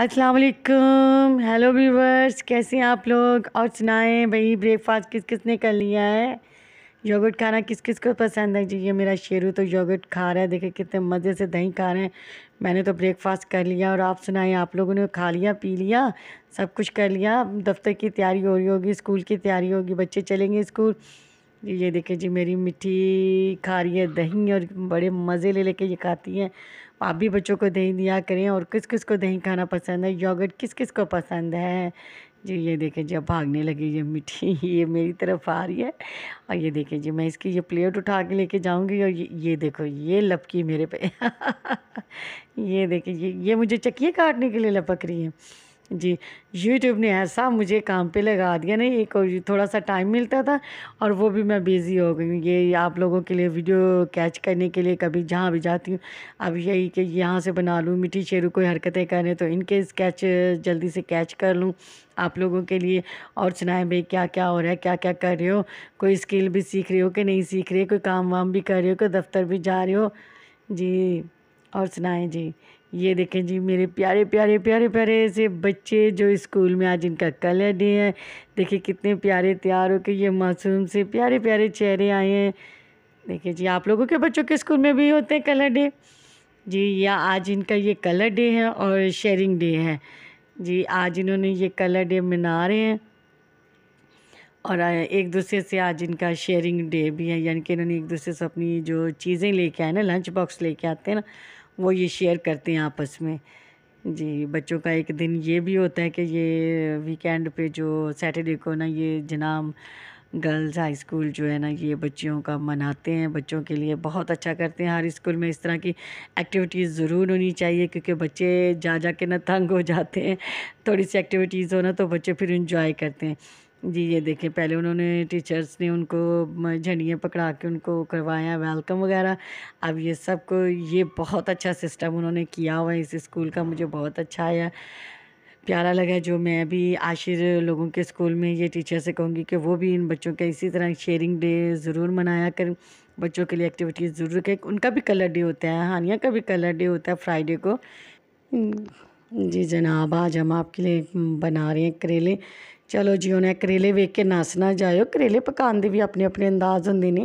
असलकम hello viewers कैसे हैं आप लोग और सुनाएं भाई ब्रेकफास्ट किस किस ने कर लिया है योगर्ट खाना किस किस को पसंद है जी ये मेरा शेरू तो योगर्ट खा रहा है देखे कितने मज़े से दही खा रहे हैं मैंने तो ब्रेकफास्ट कर लिया और आप सुनाएं आप लोगों ने खा लिया पी लिया सब कुछ कर लिया दफ्तर की तैयारी हो रही होगी स्कूल की तैयारी होगी बच्चे चलेंगे स्कूल ये देखें जी मेरी मिठी खा रही है दही और बड़े मज़े ले लेके ये खाती है आप भी बच्चों को दही दिया करें और किस किस को दही खाना पसंद है योगर्ट किस किस को पसंद है जी ये देखें जी अब भागने लगी ये मिठी ये मेरी तरफ आ रही है और ये देखें जी मैं इसकी ये प्लेट उठा के लेके जाऊंगी और ये ये देखो ये लपकी मेरे पे ये देखें ये ये मुझे चक्की काटने के लिए लपक रही है जी यूट्यूब ने ऐसा मुझे काम पे लगा दिया ना एक थोड़ा सा टाइम मिलता था और वो भी मैं बिज़ी हो गई ये आप लोगों के लिए वीडियो कैच करने के लिए कभी जहाँ भी जाती हूँ अब यही कि यहाँ से बना लूँ मिट्टी शेरू कोई हरकतें करें तो इनके स्केच जल्दी से कैच कर लूँ आप लोगों के लिए और सुनाएं भाई क्या क्या हो रहा है क्या क्या कर रहे हो कोई स्किल भी सीख रहे हो कि नहीं सीख रहे कोई काम वाम भी कर रहे हो कोई दफ्तर भी जा रहे हो जी और सुनाएं जी ये देखें जी मेरे प्यारे प्यारे प्यारे प्यारे ऐसे बच्चे जो स्कूल में आज इनका कलर डे है देखिए कितने प्यारे तैयार हो के ये मासूम से प्यारे प्यारे चेहरे आए हैं देखिए जी आप लोगों के बच्चों के स्कूल में भी होते हैं कलर डे जी या आज इनका ये कलर डे है और शेयरिंग डे है जी आज इन्होंने ये कलर डे मना रहे हैं और एक दूसरे से आज इनका शेयरिंग डे भी है यानी कि इन्होंने एक दूसरे से अपनी जो चीज़ें लेके आए ना लंच बॉक्स लेके आते हैं ना वो ये शेयर करते हैं आपस में जी बच्चों का एक दिन ये भी होता है कि ये वीकेंड पे जो सैटरडे को ना ये जनाब गर्ल्स हाई स्कूल जो है ना ये बच्चियों का मनाते हैं बच्चों के लिए बहुत अच्छा करते हैं हर स्कूल में इस तरह की एक्टिविटीज़ ज़रूर होनी चाहिए क्योंकि बच्चे जा जा के ना तंग हो जाते हैं थोड़ी सी एक्टिविटीज़ हो ना तो बच्चे फिर इंजॉय करते हैं जी ये देखिए पहले उन्होंने टीचर्स ने उनको झंडियाँ पकड़ा के उनको करवाया वेलकम वगैरह अब ये सब को ये बहुत अच्छा सिस्टम उन्होंने किया हुआ है इस स्कूल का मुझे बहुत अच्छा आया प्यारा लगा जो मैं भी आशिर लोगों के स्कूल में ये टीचर से कहूँगी कि वो भी इन बच्चों का इसी तरह शेयरिंग डे ज़रूर मनाया कर बच्चों के लिए एक्टिविटीज़ ज़रूर रखें उनका भी कलर डे होता है हानिया का भी कलर डे होता है फ्राइडे को जी जनाब आज हम आपके लिए बना रहे हैं करेले चलो जी उन्हें करेले वेख के ਕੇ जायो करेले ਜਾਇਓ ਕਰੇਲੇ भी अपने अपने अंदाज होंगे ने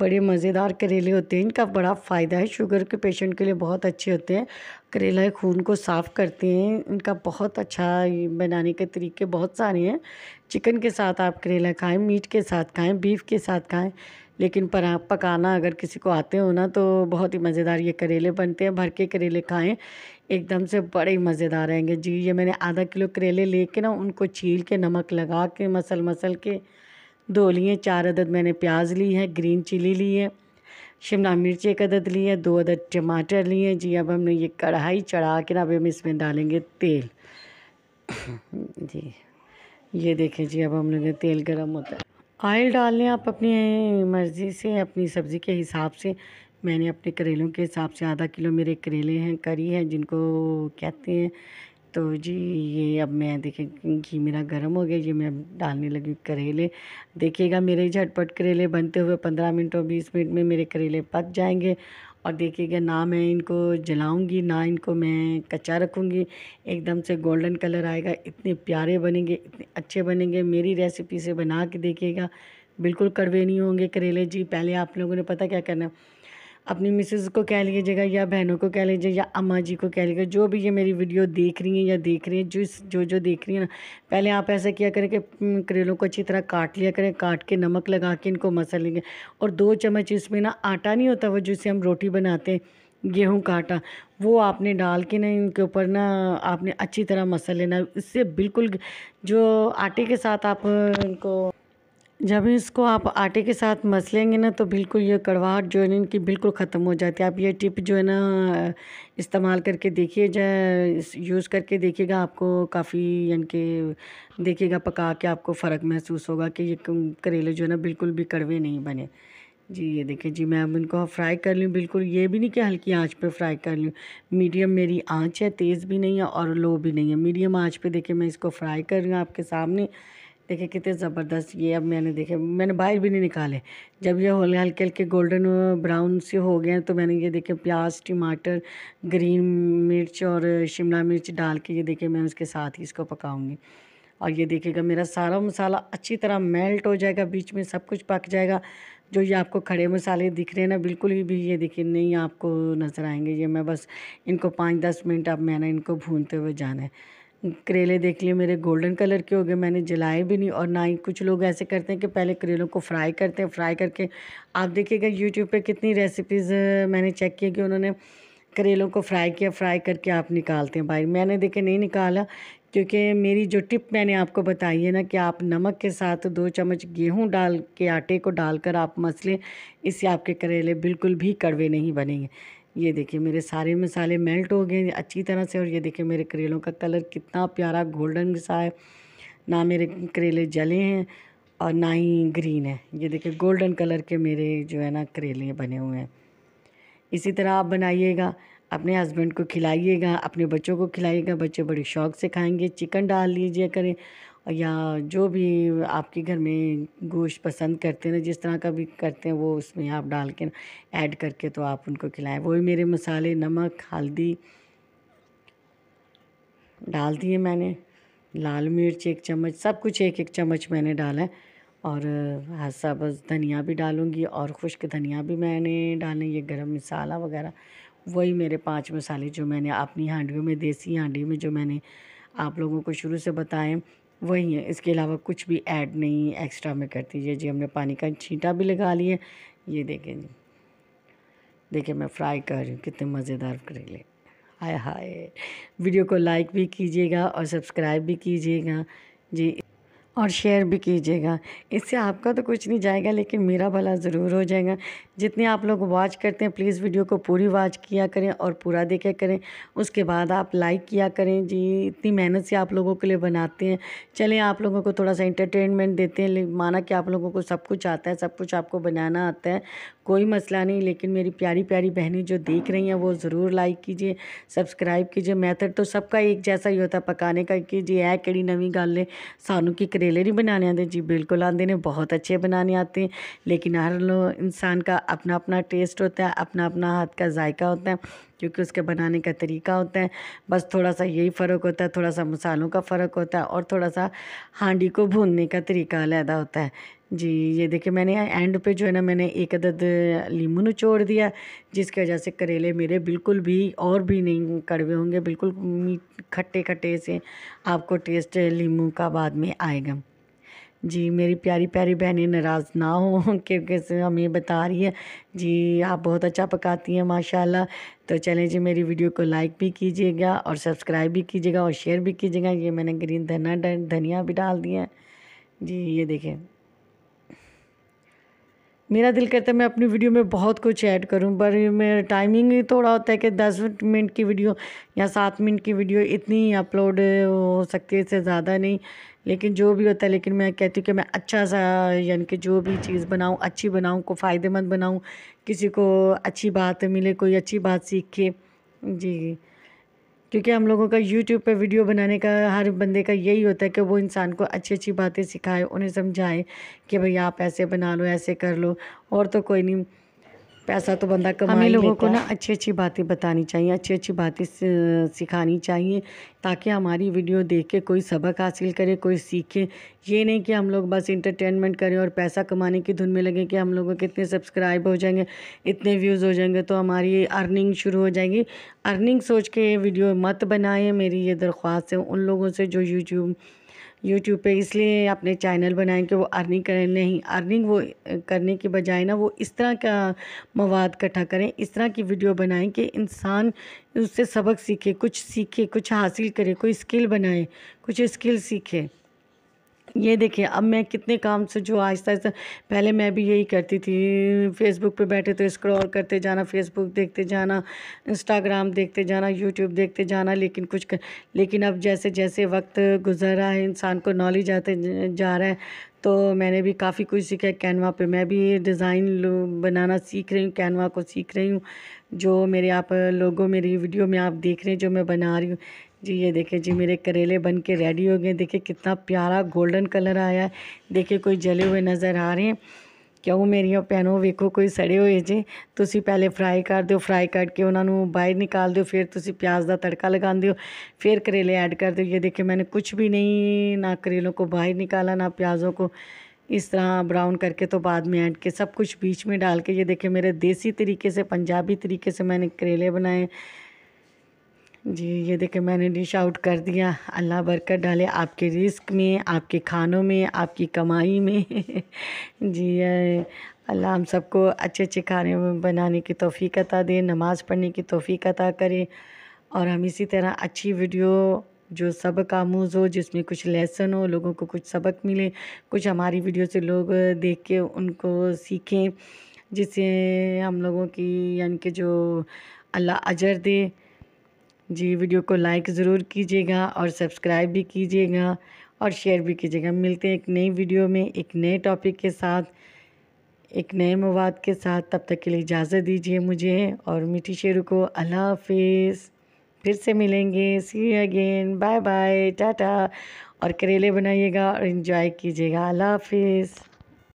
बड़े मज़ेदार करेले होते हैं इनका बड़ा फ़ायदा है शुगर के पेशेंट के लिए बहुत अच्छे होते हैं करेला खून को साफ़ करते हैं इनका बहुत अच्छा बनाने के तरीके बहुत सारे हैं चिकन के साथ आप करेला खाएं मीट के साथ खाएं बीफ के साथ खाएं लेकिन पर आप पकाना अगर किसी को आते हो ना तो बहुत ही मज़ेदार ये करेले बनते हैं भर के करेले खाएँ एकदम से बड़े ही मज़ेदार रहेंगे जी ये मैंने आधा किलो करेले लेके ना उनको छील के नमक लगा के मसल मसल के धो लिए चार अदद मैंने प्याज ली है ग्रीन चिली ली है शिमला मिर्च एक अदद ली है दो अदद टमाटर लिए जी अब हमने ये कढ़ाई चढ़ा के ना अब हम इसमें डालेंगे तेल जी ये देखें जी अब हम लोग तेल गर्म होता है ऑयल डाल लें आप अपनी मर्ज़ी से अपनी सब्ज़ी के हिसाब से मैंने अपने करेलों के हिसाब से आधा किलो मेरे करेले हैं करी हैं जिनको कहते हैं तो जी ये अब मैं देखें घी मेरा गर्म हो गया ये मैं अब डालने लगी करेले देखिएगा मेरे झटपट करेले बनते हुए पंद्रह मिनट और बीस मिनट में मेरे करेले पक जाएंगे और देखिएगा ना मैं इनको जलाऊंगी ना इनको मैं कच्चा रखूंगी एकदम से गोल्डन कलर आएगा इतने प्यारे बनेंगे इतने अच्छे बनेंगे मेरी रेसिपी से बना के देखिएगा बिल्कुल कड़वे नहीं होंगे करेले जी पहले आप लोगों ने पता क्या करना है अपनी मिसेज को कह लीजिएगा या बहनों को कह लीजिए या अम्मा जी को कह लीजिएगा जो भी ये मेरी वीडियो देख रही हैं या देख रही हैं जो जो जो देख रही हैं ना पहले आप ऐसा किया करें कि हम्म, करेलों को अच्छी तरह काट लिया करें काट के नमक लगा के इनको मसल लेंगे और दो चम्मच इसमें ना आटा नहीं होता वो जिससे हम रोटी बनाते हैं गेहूँ का आटा वो आपने डाल के ना इनके ऊपर ना आपने अच्छी तरह मसल लेना इससे बिल्कुल जो आटे के साथ आप इनको जब इसको आप आटे के साथ मस लेंगे ना तो बिल्कुल ये कड़वाहट जो है ना इनकी बिल्कुल ख़त्म हो जाती है आप ये टिप जो है ना इस्तेमाल करके देखिए यूज़ करके देखिएगा आपको काफ़ी यानी कि देखिएगा पका के आपको फ़र्क महसूस होगा कि ये करेले जो है ना बिल्कुल भी कड़वे नहीं बने जी ये देखिए जी मैं अब इनको फ्राई कर लूँ बिल्कुल ये भी नहीं कि हल्की आंच पे फ्राई कर लूँ मीडियम मेरी आंच है तेज़ भी नहीं है और लो भी नहीं है मीडियम आंच पे देखिए मैं इसको फ्राई कर रही हूँ आपके सामने देखिए कितने ज़बरदस्त ये अब मैंने देखे मैंने बाहर भी नहीं निकाले जब ये हल्के हल्के हल्के गोल्डन ब्राउन से हो गए तो मैंने ये देखे प्याज टमाटर ग्रीन मिर्च और शिमला मिर्च डाल के ये देखे मैं उसके साथ ही इसको पकाऊँगी और ये देखिएगा मेरा सारा मसाला अच्छी तरह मेल्ट हो जाएगा बीच में सब कुछ पक जाएगा जो ये आपको खड़े मसाले दिख रहे हैं ना बिल्कुल ही भी ये देखिए नहीं आपको नज़र आएंगे ये मैं बस इनको पाँच दस मिनट अब मैंने इनको भूनते हुए जाना है करेले देख लिए मेरे गोल्डन कलर के हो गए मैंने जलाए भी नहीं और ना ही कुछ लोग ऐसे करते हैं कि पहले करेलों को फ्राई करते हैं फ्राई करके आप देखिएगा यूट्यूब पे कितनी रेसिपीज़ मैंने चेक की कि उन्होंने करेलों को फ्राई किया फ्राई करके आप निकालते हैं भाई मैंने देखे नहीं निकाला क्योंकि मेरी जो टिप मैंने आपको बताई है ना कि आप नमक के साथ दो चम्मच गेहूं डाल के आटे को डालकर आप मसलें इससे आपके करेले बिल्कुल भी कड़वे नहीं बनेंगे ये देखिए मेरे सारे मसाले मेल्ट हो गए अच्छी तरह से और ये देखिए मेरे करेलों का कलर कितना प्यारा गोल्डन सा है ना मेरे करेले जले हैं और ना ही ग्रीन है ये देखिए गोल्डन कलर के मेरे जो है ना करेले बने हुए हैं इसी तरह आप बनाइएगा अपने हस्बैंड को खिलाइएगा अपने बच्चों को खिलाइएगा बच्चे बड़े शौक से खाएंगे चिकन डाल लीजिए करें या जो भी आपके घर में गोश्त पसंद करते हैं ना जिस तरह का भी करते हैं वो उसमें आप डाल के ऐड करके तो आप उनको खिलाएं वही मेरे मसाले नमक हल्दी डाल दिए मैंने लाल मिर्च एक चम्मच सब कुछ एक एक चम्मच मैंने डाला है और हसा हाँ, बस धनिया भी डालूंगी और खुश्क धनिया भी मैंने डाले ये गरम मसाला वगैरह वही मेरे पांच मसाले जो मैंने अपनी हांडियों में देसी हांडी में जो मैंने आप लोगों को शुरू से बताएं वही है इसके अलावा कुछ भी ऐड नहीं एक्स्ट्रा में कर दीजिए जी हमने पानी का छींटा भी लगा लिए ये देखें जी देखिए मैं फ्राई कर रही हूँ कितने मज़ेदार करेले हाय हाय वीडियो को लाइक भी कीजिएगा और सब्सक्राइब भी कीजिएगा जी और शेयर भी कीजिएगा इससे आपका तो कुछ नहीं जाएगा लेकिन मेरा भला ज़रूर हो जाएगा जितने आप लोग वॉच करते हैं प्लीज़ वीडियो को पूरी वॉच किया करें और पूरा देखा करें उसके बाद आप लाइक किया करें जी इतनी मेहनत से आप लोगों के लिए बनाते हैं चलें आप लोगों को थोड़ा सा इंटरटेनमेंट देते हैं माना कि आप लोगों को सब कुछ आता है सब कुछ आपको बनाना आता है कोई मसला नहीं लेकिन मेरी प्यारी प्यारी बहनें जो देख रही हैं वो ज़रूर लाइक कीजिए सब्सक्राइब कीजिए मैथड तो सबका एक जैसा ही होता पकाने का कि जी है कि नवी गल है सानू की करेले नहीं बनाने आते जी बिल्कुल आते हैं बहुत अच्छे बनाने आते हैं लेकिन हर इंसान का अपना अपना टेस्ट होता है अपना अपना हाथ का जायका होता है क्योंकि उसके बनाने का तरीका होता है बस थोड़ा सा यही फ़र्क होता है थोड़ा सा मसालों का फ़र्क होता है और थोड़ा सा हांडी को भूनने का तरीका अलहदा होता है जी ये देखिए मैंने एंड पे जो है ना मैंने एक अदद लीमू निचोड़ दिया जिसकी वजह से करेले मेरे बिल्कुल भी और भी नहीं कड़वे होंगे बिल्कुल खट्टे खट्टे से आपको टेस्ट लीमू का बाद में आएगा जी मेरी प्यारी प्यारी बहनें नाराज़ ना हो क्योंकि हमें बता रही है जी आप बहुत अच्छा पकाती हैं माशाल्लाह तो चलें जी मेरी वीडियो को लाइक भी कीजिएगा और सब्सक्राइब भी कीजिएगा और शेयर भी कीजिएगा ये मैंने ग्रीन धना धनिया भी डाल दिया है जी ये देखें मेरा दिल करता है मैं अपनी वीडियो में बहुत कुछ ऐड करूं पर मेरा टाइमिंग ही थोड़ा होता है कि दस मिनट की वीडियो या सात मिनट की वीडियो इतनी ही अपलोड हो सकती है इससे ज़्यादा नहीं लेकिन जो भी होता है लेकिन मैं कहती हूँ कि मैं अच्छा सा यानी कि जो भी चीज़ बनाऊँ अच्छी बनाऊँ को फ़ायदेमंद बनाऊँ किसी को अच्छी बात मिले कोई अच्छी बात सीखे जी क्योंकि हम लोगों का यूट्यूब पे वीडियो बनाने का हर बंदे का यही होता है कि वो इंसान को अच्छी अच्छी बातें सिखाए उन्हें समझाए कि भाई आप ऐसे बना लो ऐसे कर लो और तो कोई नहीं पैसा तो बंदा कमा हमें लोगों को ना अच्छी अच्छी बातें बतानी चाहिए अच्छी अच्छी बातें सिखानी चाहिए ताकि हमारी वीडियो देख के कोई सबक हासिल करे कोई सीखे ये नहीं कि हम लोग बस इंटरटेनमेंट करें और पैसा कमाने की धुन में लगें कि हम लोगों के इतने सब्सक्राइब हो जाएंगे इतने व्यूज़ हो जाएंगे तो हमारी अर्निंग शुरू हो जाएगी अर्निंग सोच के ये वीडियो मत बनाएं मेरी ये दरख्वास्त है उन लोगों से जो यूट्यूब यूट्यूब पे इसलिए अपने चैनल बनाएं कि वो अर्निंग करें नहीं अर्निंग वो करने के बजाय ना वो इस तरह का मवाद इकट्ठा करें इस तरह की वीडियो बनाएं कि इंसान उससे सबक सीखे कुछ सीखे कुछ हासिल स्किल करे कोई स्किल बनाए कुछ स्किल सीखे ये देखिए अब मैं कितने काम से जो आहिस्ता आहिस्ता पहले मैं भी यही करती थी फेसबुक पे बैठे तो स्क्रॉल करते जाना फेसबुक देखते जाना इंस्टाग्राम देखते जाना यूट्यूब देखते जाना लेकिन कुछ कर, लेकिन अब जैसे जैसे वक्त गुजर रहा है इंसान को नॉलेज आते जा रहा है तो मैंने भी काफ़ी कुछ सीखा है कैनवा पे मैं भी डिज़ाइन बनाना सीख रही हूँ कैनवा को सीख रही हूँ जो मेरे आप लोगों मेरी वीडियो में आप देख रहे हैं जो मैं बना रही हूँ जी ये देखिए जी मेरे करेले बन के रेडी हो गए देखिए कितना प्यारा गोल्डन कलर आया है देखिए कोई जले हुए नज़र आ रहे हैं क्यों मेरी भैनों वेखो कोई सड़े हुए जी तुम पहले फ्राई कर दो फ्राई करके उन्होंने बाहर निकाल दो फिर तुम प्याज का तड़का लगा ਲਗਾਉਂਦੇ फिर करेले ऐड कर दो ये देखिए मैंने कुछ भी नहीं ना करेलों को बाहर निकाला ना प्याज़ों को इस तरह ब्राउन करके तो बाद में ऐड के सब कुछ बीच में डाल के ये देखिए मेरे देसी तरीके से पंजाबी तरीके से मैंने करेले बनाए जी ये देखिए मैंने डिश आउट कर दिया अल्लाह बरकत डाले आपके रिस्क में आपके खानों में आपकी कमाई में जी अल्लाह हम सबको अच्छे अच्छे खाने बनाने की तोफ़ी अता दे नमाज़ पढ़ने की तोफ़ी अता करें और हम इसी तरह अच्छी वीडियो जो सबक आमूज़ हो जिसमें कुछ लेसन हो लोगों को कुछ सबक मिले कुछ हमारी वीडियो से लोग देख के उनको सीखें जिससे हम लोगों की यानी कि जो अल्लाह अजर दे जी वीडियो को लाइक ज़रूर कीजिएगा और सब्सक्राइब भी कीजिएगा और शेयर भी कीजिएगा मिलते हैं एक नई वीडियो में एक नए टॉपिक के साथ एक नए मवाद के साथ तब तक के लिए इजाज़त दीजिए मुझे और मीठी शेरू को अल्लाह हाफिज़ फिर से मिलेंगे see again bye bye tata और करेले बनाइएगा और इन्जॉय कीजिएगा अल्लाह हाफिज़